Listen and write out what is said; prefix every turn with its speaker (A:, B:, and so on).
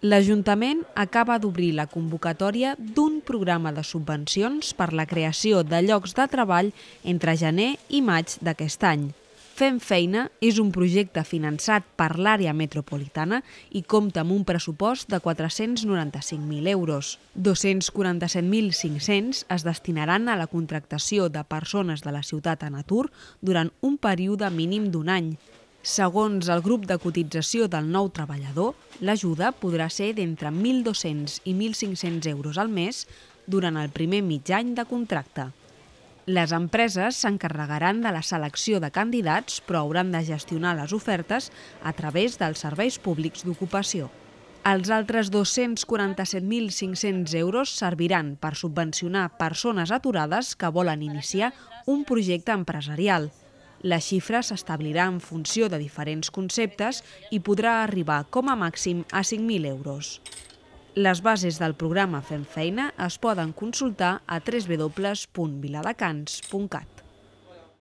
A: l'Ajuntament acaba d'obrir la convocatòria d'un programa de subvencions per la creació de llocs de treball entre gener i maig d'aquest any. Fem Feina és un projecte finançat per l'àrea metropolitana i compta amb un pressupost de 495.000 euros. 247.500 es destinaran a la contractació de persones de la ciutat en atur durant un període mínim d'un any Segons el grup de cotització del nou treballador, l'ajuda podrà ser d'entre 1.200 i 1.500 euros al mes durant el primer mig any de contracte. Les empreses s'encarregaran de la selecció de candidats, però hauran de gestionar les ofertes a través dels serveis públics d'ocupació. Els altres 247.500 euros serviran per subvencionar persones aturades que volen iniciar un projecte empresarial – la xifra s'establirà en funció de diferents conceptes i podrà arribar com a màxim a 5.000 euros. Les bases del programa Fem Feina es poden consultar a www.viladecans.cat.